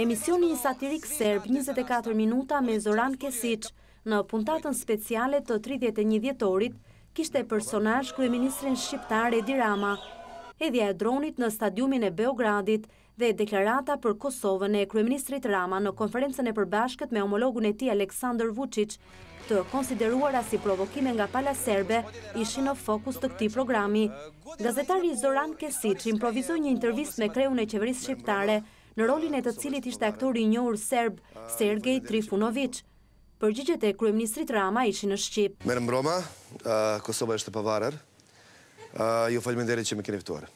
Emisioni një satirik serb 24 minuta me Zoran Kesic në puntatën speciale të 31 djetorit kishte e personash Shqiptar Edi Rama, edhja e dronit në stadiumin e Beogradit dhe e deklarata për Kosovën e Kryeministrit Rama në konferencen e përbashkët me homologun e ti Aleksandr Vucic të konsideruara si provokime nga pala serbe ishi në fokus të këti programi. Gazetari Zoran Kesic improvizoj një intervjist me kreun e qeveris shqiptare në rolin e të cilit ishte aktori i njohur serb, Sergej Trifunovic. Përgjigjet e kryeministrit Rama ishi në Shqip. Merëm Roma, Kosova është pavarër, ju falimin që me keni vëtuar.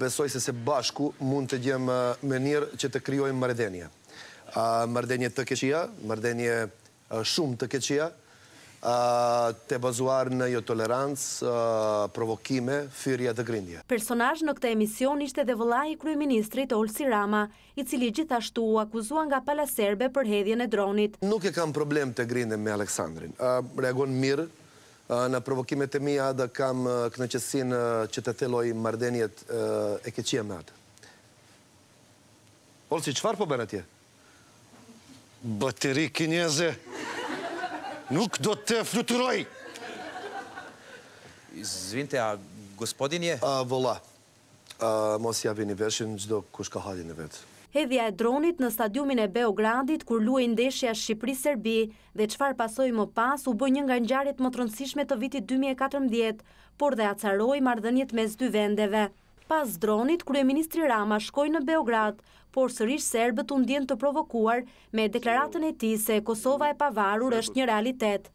Besoj se se bashku mund të gjemë menir që të kryojmë mërdenje. Mërdenje të keqia, mërdenje shumë të keqia, të bazuar në jo tolerancë, provokime, fyrja dhe grindje. Personaj në këta emision ishte dhe vëla i Kryeministrit të Olsi Rama, i cili gjithashtu u akuzua nga pala serbe për hedhjen e dronit. Nuk e kam problem të grindje me Aleksandrin. Reagon mirë në provokimet e mija dhe kam kënëqesin që të theloj mardenjet e keqia me atë. Olsi, qëfar po bërë atje? Bëtëri kinjeze. Nuk do të fluturoj. Zvinte, a gospodin je? Vola, mos ja vini veshin gjdo kush ka hadin e vetë. Hedhja e dronit në stadiumin e Beogradit, kur luë i ndeshja Shqipëri-Serbi, dhe qfar pasoj më pas, u bë një nga njarit më tronësishme të vitit 2014, por dhe acaroj mardhenjet mes dy vendeve. Pas dronit, Kryeministri Rama shkoj në Beograd, por sërish Serbët unë djenë të provokuar me deklaratën e ti se Kosova e pavarur është një realitet.